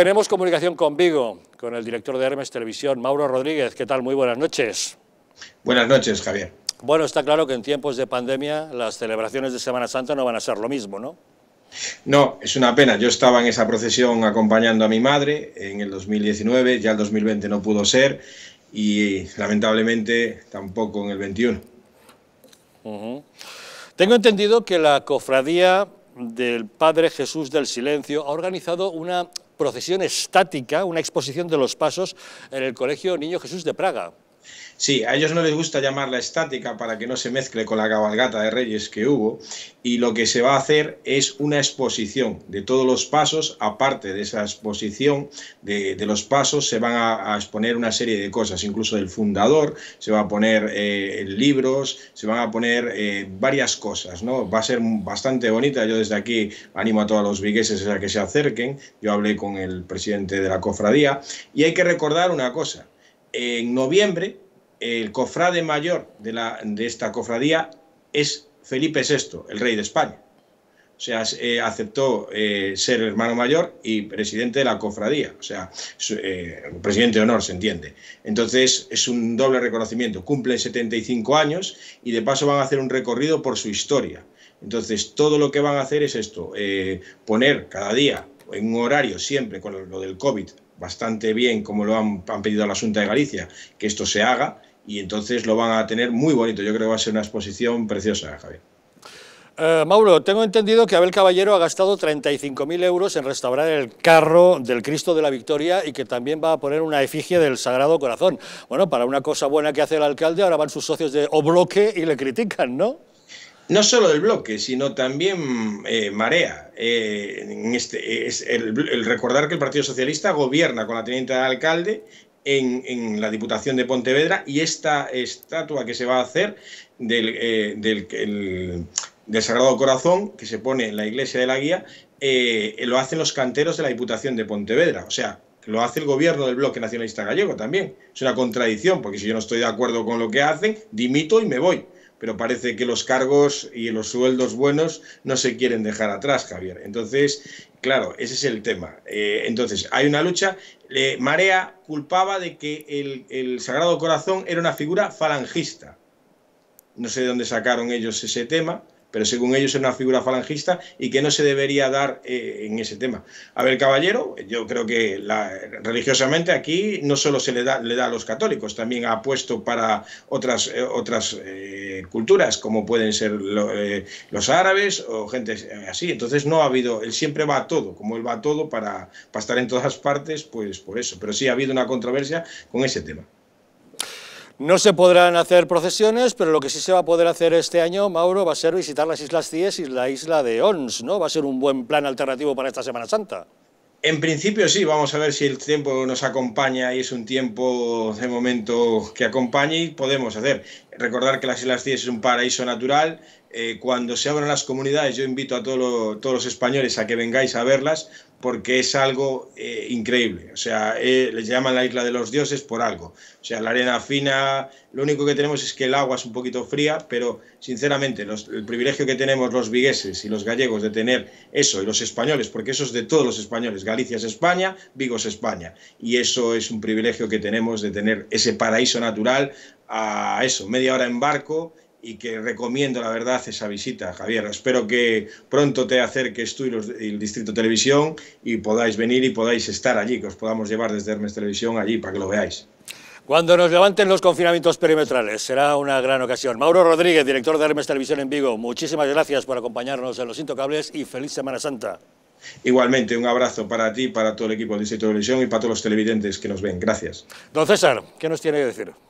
Tenemos comunicación con Vigo, con el director de Hermes Televisión, Mauro Rodríguez. ¿Qué tal? Muy buenas noches. Buenas noches, Javier. Bueno, está claro que en tiempos de pandemia las celebraciones de Semana Santa no van a ser lo mismo, ¿no? No, es una pena. Yo estaba en esa procesión acompañando a mi madre en el 2019, ya el 2020 no pudo ser y lamentablemente tampoco en el 21. Tengo entendido que la cofradía del Padre Jesús del Silencio ha organizado una procesión estática, una exposición de los pasos en el Colegio Niño Jesús de Praga. Sí, a ellos no les gusta llamarla estática para que no se mezcle con la cabalgata de reyes que hubo y lo que se va a hacer es una exposición de todos los pasos, aparte de esa exposición de, los pasos se van a, exponer una serie de cosas, incluso del fundador, se va a poner eh, libros, se van a poner eh, varias cosas, ¿no? Va a ser bastante bonita, yo desde aquí animo a todos los vigueses a que se acerquen, yo hablé con el presidente de la cofradía y hay que recordar una cosa, en noviembre, el cofrade mayor de, esta cofradía es Felipe VI, el rey de España. O sea, eh, aceptó eh, ser hermano mayor y presidente de la cofradía, o sea, eh, presidente de honor, se entiende. Entonces, es un doble reconocimiento. Cumple 75 años y de paso van a hacer un recorrido por su historia. Entonces, todo lo que van a hacer es esto, poner cada día en un horario, siempre con lo del COVID, bastante bien como lo han, pedido a la Junta de Galicia, que esto se haga y entonces lo van a tener muy bonito. Yo creo que va a ser una exposición preciosa, Javier. Eh, Mauro, tengo entendido que Abel Caballero ha gastado 35.000 euros en restaurar el carro del Cristo de la Victoria y que también va a poner una efigie del Sagrado Corazón. Bueno, para una cosa buena que hace el alcalde, ahora van sus socios de Obloque y le critican, ¿no? no solo del bloque, sino también eh, Marea. Eh, en este, es el, recordar que el Partido Socialista gobierna con la teniente de alcalde en, la Diputación de Pontevedra y esta estatua que se va a hacer del, eh, del Sagrado Corazón, que se pone en la iglesia de la Guía, lo hacen los canteros de la Diputación de Pontevedra. O sea, lo hace el gobierno del bloque nacionalista gallego también. Es una contradicción, porque si yo no estoy de acuerdo con lo que hacen, dimito y me voy. Pero parece que los cargos y los sueldos buenos no se quieren dejar atrás, Javier. Entonces, claro, ese es el tema. Eh, entonces, hay una lucha. Marea culpaba de que el, el Sagrado Corazón era una figura falangista. No sé de dónde sacaron ellos ese tema pero según ellos es una figura falangista y que no se debería dar eh, en ese tema. A ver, caballero, yo creo que la, religiosamente aquí no solo se le da, le da a los católicos, también ha puesto para otras, eh, otras eh, culturas, como pueden ser los árabes o gente así. Entonces no ha habido, él siempre va a todo, como él va a todo para, para estar en todas partes, pues por eso. Pero sí ha habido una controversia con ese tema. No se podrán hacer procesiones, pero lo que sí se va a poder hacer este año, Mauro, va a ser visitar las Islas Cies y la isla de Ons, ¿no? Va a ser un buen plan alternativo para esta Semana Santa. En principio sí, vamos a ver si el tiempo nos acompaña y es un tiempo de momento que acompañe y podemos hacer. Recordar que las Islas Cíes es un paraíso natural. Eh, cuando se abran las comunidades, yo invito a todos los españoles a que vengáis a verlas porque es algo eh, increíble. O sea, eh, les llaman la isla de los dioses por algo. O sea, la arena fina, lo único que tenemos es que el agua es un poquito fría, pero sinceramente el privilegio que tenemos los vigueses y los gallegos de tener eso, y los españoles, porque eso es de todos los españoles, Galicia es España, Vigo es España, y eso es un privilegio que tenemos de tener ese paraíso natural a eso, media hora en barco y que recomiendo la verdad esa visita, Javier. Espero que pronto te acerques tú y, el Distrito Televisión y podáis venir y podáis estar allí, que os podamos llevar desde Hermes Televisión allí para que lo veáis. Cuando nos levanten los confinamientos perimetrales, será una gran ocasión. Mauro Rodríguez, director de Hermes Televisión en Vigo, muchísimas gracias por acompañarnos en Los Intocables y feliz Semana Santa. Igualmente, un abrazo para ti, para todo el equipo del Distrito Televisión y para todos los televidentes que nos ven. Gracias. Don César, ¿qué nos tiene que decir?